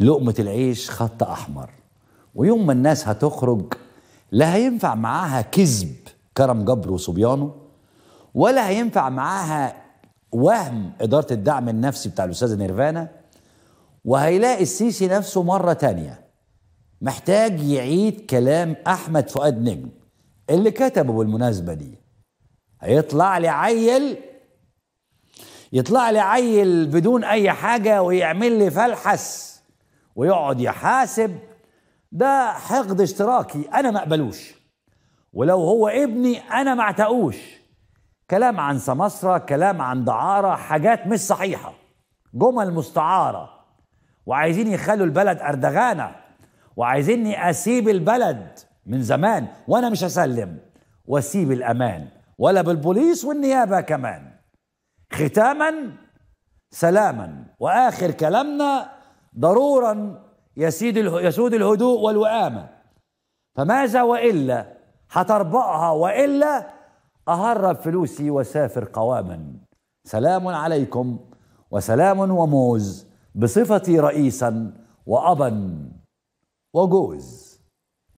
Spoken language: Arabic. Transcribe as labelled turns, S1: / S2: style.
S1: لقمة العيش خط أحمر ويوم ما الناس هتخرج لا هينفع معاها كذب كرم جبر وصبيانه ولا هينفع معاها وهم إدارة الدعم النفسي بتاع الأستاذ نيرفانا وهيلاقي السيسي نفسه مرة تانية محتاج يعيد كلام أحمد فؤاد نجم اللي كتبه بالمناسبة دي هيطلع لي عيل يطلع لي عيل بدون أي حاجة ويعمل لي فلحس ويقعد يحاسب ده حقد اشتراكي انا ما اقبلوش ولو هو ابني انا ما اعتقوش كلام عن سمسرة كلام عن دعارة حاجات مش صحيحة جمل مستعارة وعايزين يخلوا البلد أردغانة وعايزيني أسيب البلد من زمان وأنا مش هسلم وأسيب الأمان ولا بالبوليس والنيابة كمان ختاما سلاما وآخر كلامنا ضرورا يسيد يسود الهدوء والوئامة فماذا وإلا هتربعها وإلا أهرب فلوسي وسافر قواما سلام عليكم وسلام وموز بصفتي رئيسا وأبا وجوز